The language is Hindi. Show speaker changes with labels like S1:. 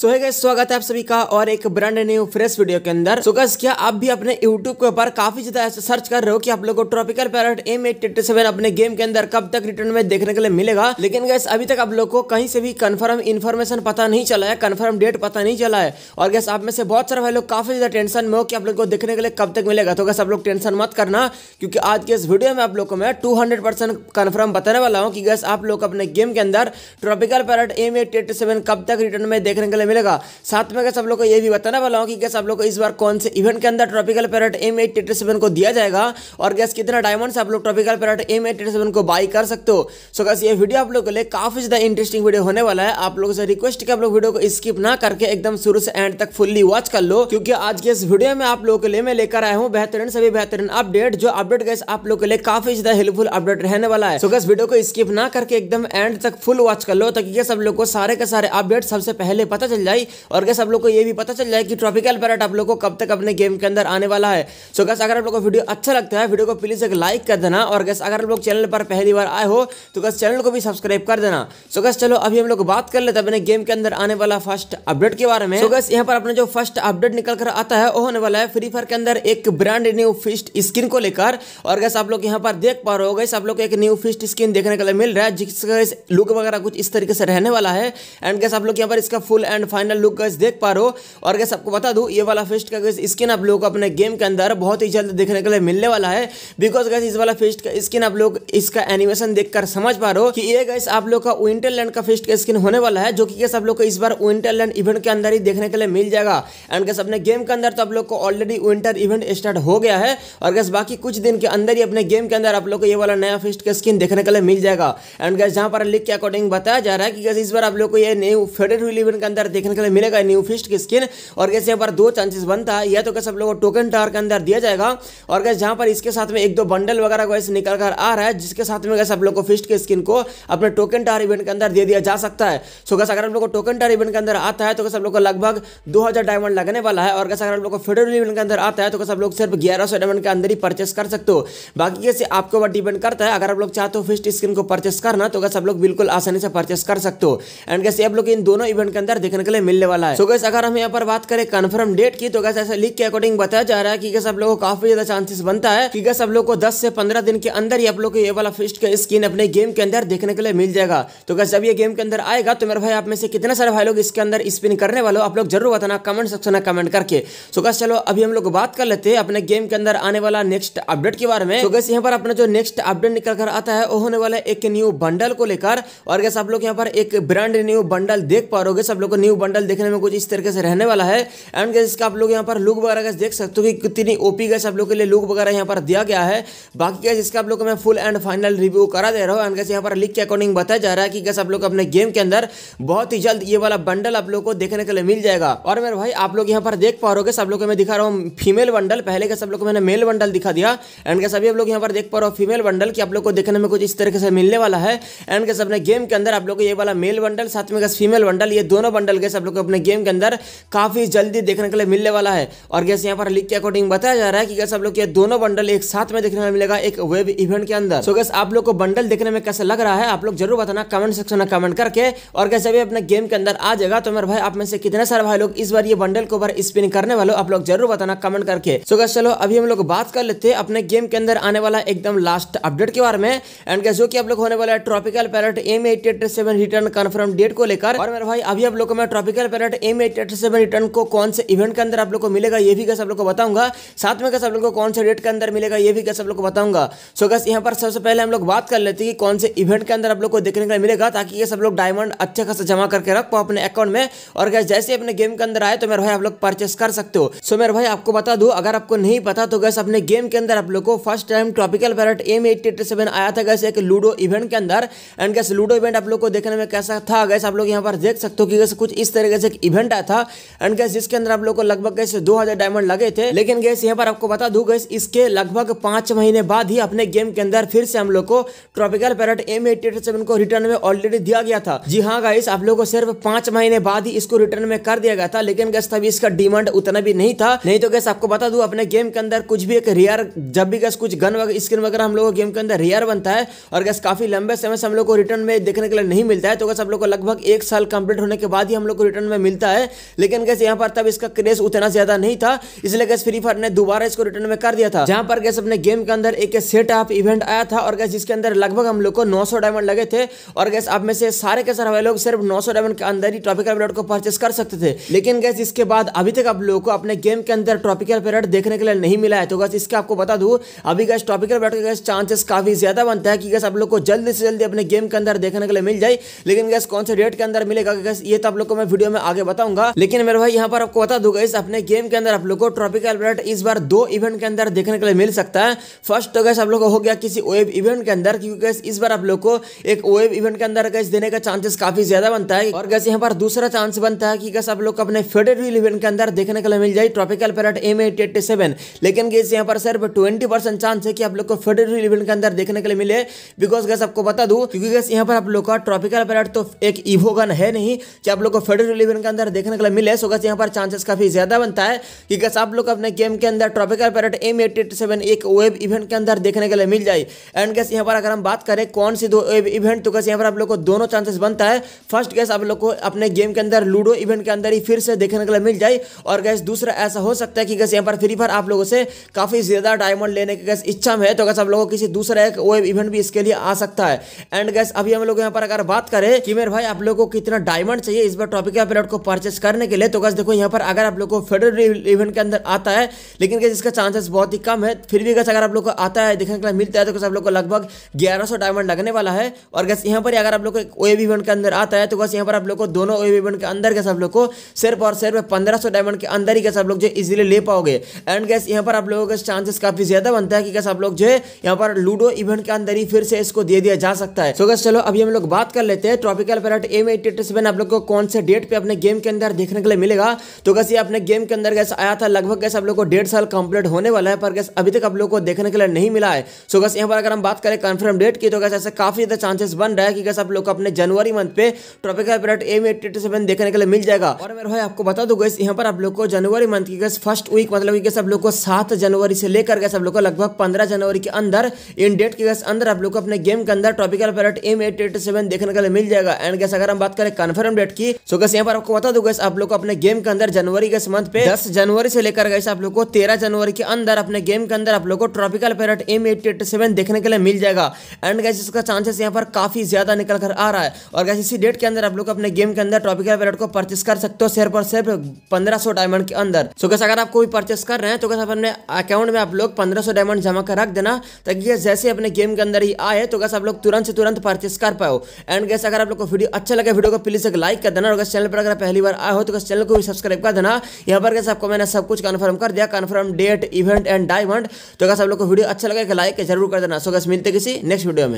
S1: सो है स्वागत है आप सभी का और एक ब्रांड न्यू फ्रेश वीडियो के अंदर सो so क्या आप भी अपने YouTube के ऊपर काफी ज्यादा ऐसे सर्च कर रहे हो कि आप लोगों को tropical parrot M eight seven अपने गेम के अंदर कब तक रिटर्न में देखने के लिए मिलेगा लेकिन गैस अभी तक आप लोग को कहीं से भी कंफर्म इन्फॉर्मेशन पता नहीं चला है कन्फर्म डेट पता नहीं चला है और गैस आप में से बहुत सारे भाई लोग काफी ज्यादा टेंशन में हो कि आप लोग को देखने के लिए कब तक मिलेगा तो गैस आप लोग टेंशन मत करना क्योंकि आज के इस वीडियो में आप लोग को मैं टू हंड्रेड बताने वाला हूँ कि गैस आप लोग अपने गेम के अंदर ट्रॉपिकल पैरट एम एट कब तक रिटर्न में देखने के लिए मिलेगा साथ में सब लोग को यह भी बताने वाला हूँ कि गैस आप लोग को इस बार कौन से इवेंट के अंदर ट्रॉपिकल पैरट एम को दिया जाएगा और गैस कितना डायमंड आप लोग ट्रॉपिकल पैरट एम को बाई कर सकते हो सो गैस ये वीडियो आप लोग के लिए काफी ज्यादा इंटरेस्टिंग वीडियो होने वाला है आप लोगों से रिक्वेस्ट कि आप लोग वीडियो को स्किप ना करके एकदम शुरू से एंड तक फुल्ली वॉच कर लो क्योंकि आज के इस वीडियो में आप लोगों के लिए मैं लेकर आया हूँ बेहतरीन सभी बेहतरीन अपडेट जो अपडेट गैस आप लोग के लिए काफी ज्यादा हेल्पफुल अपडेट रहने वाला है सो गैस वीडियो को स्किप ना करके एकदम एंड तक फुल वॉच कर लो ताकि सब लोग को सारे के सारे अपडेट सबसे पहले पता चल जाए और कैसे आप लोग को ये भी पता चल जाए कि ट्रॉपिकल पैरट आप लोग को कब तक अपने गेम के अंदर आने वाला है सो कैसे अगर आप लोग को वीडियो अच्छा लगता है वीडियो को प्लीज़ एक लाइक कर देना और कैसे अगर आप लोग चैनल पर पहली बार आए हो तो कैसे चैनल को भी सब्सक्राइब कर देना सो कैसे चलो अभी हम लोग बात कर लेते हैं अपने गेम के अंदर आने वाला फर्स्ट अपडेट के बारे में सो यहाँ पर अपना जो फर्स्ट अपडेट निकल कर आता है वो होने वाला है फ्री फायर के अंदर एक ब्रांड न्यू फिस्ट स्किन को लेकर और गैस आप लोग यहाँ पर देख पा रहे हो गैस आप लोग एक न्यू फिस्ट स्किन देखने के लिए मिल रहा है जिसका लुक वगैरह कुछ इस तरीके से रहने वाला है एंड गैस आप लोग यहाँ पर इसका full and and final look guys देख पा रहे हो और गैस आपको बता दूँ ये वाला फेस्ट का गैस स्किन आप लोग अपने गेम के अंदर बहुत ही जल्द देखने के लिए मिलने वाला है बिकॉज गैस इस वाला फेस्ट का स्किन आप लोग इसका एनिमेशन देख समझ पा रहे हो कि ये गैस आप लोग का विंटर लैंड का फेस्ट का स्किन होने वाला है जो कि गैस आप लोग को इस बार विंटर लैंड इवेंट के अंदर ही देखने के लिए मिल जाएगा एंड गैस अपने गेम के अंदर तो आप लोग को ऑलरेडी विंटर इवेंट स्टार्ट हो गया है और गैस बाकी कुछ दिन के अंदर ही अपने गेम के अंदर आप लोग को ये वाला नया फेस्ट का स्किन देखने के लिए मिल जाएगा एंड गैस जहाँ पर लिख के अकॉर्डिंग बताया जा रहा है कि गैस इस बार आप लोग को ये न्यू फेडर इवेंट के अंदर देखने के लिए मिलेगा न्यू फिस्ट की स्किन और कैसे यहाँ पर दो चांसेस बनता है या तो कैसे आप लोगों को टोकन टावर के अंदर दिया जाएगा और कैसे जहाँ पर इसके साथ में एक दो बंडल वगैरह वैसे निकल कर आ रहा है जिसके साथ में कैसे आप लोग को फिस्ट की स्किन को अपने टोकन टावर इवेंट के अंदर दे दिया जा सकता है सो कैसे अगर हम लोग को टोकन टावर इवेंट के अंदर आता है तो कैसे आप लोग को लगभग दो डायमंड लगने वाला है और कैसे अगर हम लोग को फेडरल इवेंट के अंदर आता है तो कैसे आप लोग सिर्फ ग्यारह डायमंड के अंदर ही परचेस कर सकते हो बाकी कैसे आपके ऊपर डिपेंड करता है अगर आप लोग चाहते हो फिस्ट स्किन को परचेस करना तो कैसे आप लोग बिल्कुल आसानी से परचेस कर सकते हो एंड कैसे आप लोग इन दोनों इवेंट के अंदर देखने के लिए मिलने वाला है सो so गैस अगर हम यहाँ पर बात करें कन्फर्म डेट की तो गैस ऐसे लीक के अकॉर्डिंग बताया जा रहा है कि सब लोगों को काफी ज्यादा चांसेस बनता है कि सब लोग को दस से पंद्रह दिन के अंदर ही आप लोग को ये वाला फिस्ट का स्किन अपने गेम के अंदर देखने के लिए मिल जाएगा तो गैस जब ये गेम के अंदर आएगा तो मेरे भाई आप में से कितने सारे भाई लोग इसके अंदर स्पिन करने वाले आप लोग जरूर बताना कमेंट सेक्शन में कमेंट करके सो गैस चलो अभी हम लोग बात कर लेते हैं अपने गेम के अंदर आने वाला नेक्स्ट अपडेट के बारे में तो गैस यहाँ पर अपना जो नेक्स्ट अपडेट निकल कर आता है वो होने वाला एक न्यू बंडल को लेकर और गैस आप लोग यहाँ पर एक ब्रांड न्यू बंडल देख पा रहे सब लोग न्यू न्यू बंडल देखने में कुछ इस तरीके से रहने वाला है एंड गैस इसका आप लोग यहाँ पर लुक वगैरह गैस देख सकते हो कि कितनी ओपी गैस आप लोग के लिए लुक वगैरह यहाँ पर दिया गया है बाकी गैस इसका आप लोग मैं फुल एंड फाइनल रिव्यू करा दे रहा हूँ एंड गैस यहाँ पर लिख के अकॉर्डिंग बताया जा रहा है कि गैस आप लोग अपने गेम के अंदर बहुत ही जल्द ये वाला बंडल आप लोग को देखने के लिए मिल जाएगा और मेरे भाई आप लोग यहाँ पर देख पा रहे सब लोग मैं दिखा रहा हूँ फीमेल बंडल पहले का सब लोग मैंने मेल बंडल दिखा दिया एंड गैस अभी आप लोग यहाँ पर देख पा रहे हो फीमेल बंडल की आप लोग को देखने में कुछ इस तरीके से मिलने वाला है एंड गैस अपने गेम के अंदर आप लोग ये वाला मेल बंडल साथ में गैस फीमेल बंडल ये दोनों बंडल गैस आप लोग को अपने गेम के अंदर काफ़ी जल्दी देखने के लिए मिलने वाला है और गैस यहाँ पर लिख के अकॉर्डिंग बताया जा रहा है कि गैस आप लोग ये दोनों बंडल एक साथ में देखने में मिलेगा एक वेब इवेंट के अंदर सो गैस आप लोग को बंडल देखने में कैसा लग रहा है आप लोग जरूर बताना कमेंट सेक्शन में कमेंट करके और गैस अभी अपने गेम के अंदर आ जाएगा तो मेरे भाई आप में से कितने सारे भाई लोग इस बार ये बंडल को बार स्पिन करने वाले आप लोग जरूर बताना कमेंट करके सो गैस चलो अभी हम लोग बात कर लेते हैं अपने गेम के अंदर आने वाला एकदम लास्ट अपडेट के बारे में एंड गैस जो की आप लोग होने वाला है tropical parrot M eighty seven return confirm date को लेकर और मेरे भाई अभी आप लोग को मिलेगा tropical parrot M eight eight seven return को कौन से इवेंट के अंदर आप लोग को मिलेगा ये भी कैसे आप लोग को बताऊंगा साथ में कैसे आप लोग को कौन से डेट के अंदर मिलेगा ये भी कैसे आप लोग को बताऊंगा सो गस यहाँ पर सबसे पहले हम लोग बात कर लेते हैं कि कौन से इवेंट के अंदर आप लोग को देखने का मिलेगा ताकि ये सब लोग डायमंड अच्छे खास जमा करके रख पाओ अपने अकाउंट में और गैस जैसे अपने गेम के अंदर आए तो मेरे भाई आप लोग परचेस कर सकते हो सो मेरे भाई आपको बता दूँ अगर आपको नहीं पता तो गैस अपने गेम के अंदर आप लोग को first time tropical parrot M eight seven आया था गैस एक लूडो इवेंट के अंदर एंड गैस लूडो इवेंट आप लोग को देखने में कैसा था गैस आप लोग यहाँ पर देख सकते हो कि गैस कुछ इस तरीके से एक इवेंट आया था एंड गैस जिसके अंदर आप लोग को लगभग गैस दो हजार डायमंड लगे थे लेकिन गैस यहाँ पर आपको बता दू गैस इसके लगभग पांच महीने बाद ही अपने गेम के अंदर फिर से हम लोग को ट्रॉपिकल पैरट एम को रिटर्न में ऑलरेडी दिया गया था जी हाँ गाइस आप लोग को सिर्फ पांच महीने बाद ही इसको रिटर्न में कर दिया गया था लेकिन गैस तभी इसका डिमांड उतना भी नहीं था नहीं तो गैस आपको बता दू अपने गेम के अंदर कुछ भी एक रेयर जब भी गैस कुछ गन स्किन वगैरह हम लोग गेम के अंदर रेयर बनता है और गैस काफी लंबे समय से हम लोग को रिटर्न में देखने के लिए नहीं मिलता है तो गैस आप लोग को लगभग एक साल कंप्लीट होने के बाद ही हम लोग को रिटर्न में मिलता है लेकिन कैसे यहाँ पर तब इसका क्रेज उतना ज्यादा नहीं था इसलिए कैसे फ्री फायर ने दोबारा इसको रिटर्न में कर दिया था जहाँ पर कैसे अपने गेम के अंदर एक सेट अप इवेंट आया था और कैसे जिसके अंदर लगभग हम लोग को नौ डायमंड लगे थे और कैसे आप में से सारे के सारे लोग सिर्फ नौ डायमंड के अंदर ही ट्रॉपिकल पीरियड को परचेस कर सकते थे लेकिन गैस इसके बाद अभी तक आप लोगों को अपने गेम के अंदर ट्रॉपिकल पीरियड देखने के लिए नहीं मिला है तो गैस इसका आपको बता दू अभी गैस ट्रॉपिकल पीरियड का चांसेस काफी ज्यादा बनता है कि गैस आप लोग को जल्दी से जल्दी अपने गेम के अंदर देखने के लिए मिल जाए लेकिन गैस कौन से डेट के अंदर मिलेगा ये तो आप लोग को मैं वीडियो में आगे बताऊंगा लेकिन मेरे भाई यहाँ पर आपको बता दूंगा इस अपने गेम के अंदर आप लोग को ट्रॉपिकल ब्लड इस बार दो इवेंट के अंदर देखने के लिए मिल सकता है फर्स्ट तो गैस आप लोग हो गया किसी वेब इवेंट के अंदर क्योंकि इस बार आप लोग को एक वेब इवेंट के अंदर गैस देने का चांसेस काफी ज्यादा बनता है और गैस यहाँ पर दूसरा चांस बनता है कि गैस आप लोग अपने फेडेड व्हील इवेंट के अंदर देखने के लिए मिल जाए ट्रॉपिकल पैरट एम लेकिन गैस यहाँ पर सिर्फ ट्वेंटी चांस है कि आप लोग को फेडेड व्हील इवेंट के अंदर देखने के लिए मिले बिकॉज गैस आपको बता दू क्योंकि गैस यहाँ पर आप लोग का ट्रॉपिकल पैरट तो एक ईवो गन है नहीं कि आप लोग को फेडरल इलेवन के अंदर देखने के लिए मिले सो यहाँ पर चांसेस काफी ज्यादा बनता है कि गस आप लोग अपने गेम के अंदर ट्रॉपिकल पैरेट एम एक वेब इवेंट के अंदर देखने के लिए मिल जाए एंड गैस यहाँ पर अगर हम बात करें कौन सी दो वेब इवेंट तो गैस यहाँ पर आप लोग को दोनों चांसेस बनता है फर्स्ट गैस आप लोग को अपने गेम के अंदर लूडो इवेंट के अंदर ही फिर से देखने के लिए मिल जाए और गैस दूसरा ऐसा हो सकता है कि गैस यहाँ पर फ्री फायर आप लोगों से काफी ज्यादा डायमंड लेने की गैस इच्छा है तो गैस आप लोगों को किसी दूसरा एक वेब इवेंट भी इसके लिए आ सकता है एंड गैस अभी हम लोग यहाँ पर अगर बात करें कि मेरे भाई आप लोग को कितना डायमंड चाहिए इस बार ट्रॉपिका पैलेट को परचेस करने के लिए तो गैस देखो यहाँ पर अगर आप लोग को फेडरल इवेंट के अंदर आता है लेकिन गैस इसका चांसेस बहुत ही कम है फिर भी गैस अगर आप लोग को आता है देखने के लिए मिलता है तो गैस आप लोग को लगभग ग्यारह डायमंड लगने वाला है और गैस यहाँ पर अगर आप लोग को एक ओएब इवेंट के अंदर आता है तो गैस यहाँ पर आप लोग को दोनों ओएब इवेंट के अंदर गैस आप लोग को सिर्फ और सिर्फ पंद्रह डायमंड के अंदर ही गैस आप लोग जो इजिली ले पाओगे एंड गैस यहाँ पर आप लोगों के चांसेस काफी ज्यादा बनता है कि गैस आप लोग जो है यहाँ पर लूडो इवेंट के अंदर ही फिर से इसको दे दिया जा सकता है तो so, गैस चलो अभी हम लोग बात कर लेते हैं ट्रॉपिकल पैलेट एम एटी आप लोग को कौन से डेट पे अपने गेम के अंदर देखने के लिए मिलेगा तो कैसे अपने गेम के अंदर कैसे आया था लगभग कैसे आप लोग को डेढ़ साल कंप्लीट होने वाला है पर कैसे अभी तक आप लोग को देखने के लिए नहीं मिला है सो कैसे यहाँ पर अगर हम बात करें कन्फर्म डेट की तो कैसे ऐसे काफी ज्यादा चांसेस बन रहा है कि कैसे आप लोग को अपने जनवरी मंथ पे ट्रॉपिकल पीरियड एम एट्टी देखने के लिए मिल जाएगा और मेरे भाई आपको बता दू कैसे यहाँ पर आप लोग को जनवरी मंथ की गैस फर्स्ट वीक मतलब कि कैसे आप लोग को सात जनवरी से लेकर कैसे आप लोग को लगभग पंद्रह जनवरी के अंदर इन डेट के गैस अंदर आप लोग को अपने गेम के अंदर ट्रॉपिकल पैरट एम देखने के लिए मिल जाएगा एंड कैसे अगर हम बात करें कन्फर्म डेट की सो सो तो गैस यहाँ पर आपको बता दो गैस आप लोग को अपने गेम के अंदर जनवरी के मंथ पे दस जनवरी से लेकर गैस आप लोग को तेरह जनवरी के अंदर अपने गेम के अंदर आप लोग को ट्रॉपिकल पैरट एम देखने के लिए मिल जाएगा एंड गैस इसका चांसेस यहाँ पर काफी ज्यादा निकल कर आ रहा है और गैस इसी डेट के अंदर आप लोग अपने गेम के अंदर ट्रॉपिकल पैरट को परचेस कर सकते हो शेयर पर सिर्फ पंद्रह डायमंड के अंदर सो गैस अगर आप कोई परचेस कर रहे हैं तो गैस अपने अकाउंट में आप लोग पंद्रह डायमंड जमा कर रख देना ताकि जैसे अपने गेम के अंदर ही आए तो गैस आप लोग तुरंत से तुरंत परचेस कर पाओ एंड गैस अगर आप लोग को वीडियो अच्छा लगे वीडियो को प्लीज एक लाइक कर देना और इस चैनल पर अगर पहली बार आए हो तो इस चैनल को भी सब्सक्राइब कर देना यहाँ पर कैसे आपको मैंने सब कुछ कन्फर्म कर दिया confirm date event and diamond तो कैसे आप लोग को वीडियो अच्छा लगे लाइक जरूर कर देना सो कैसे मिलते किसी नेक्स्ट वीडियो में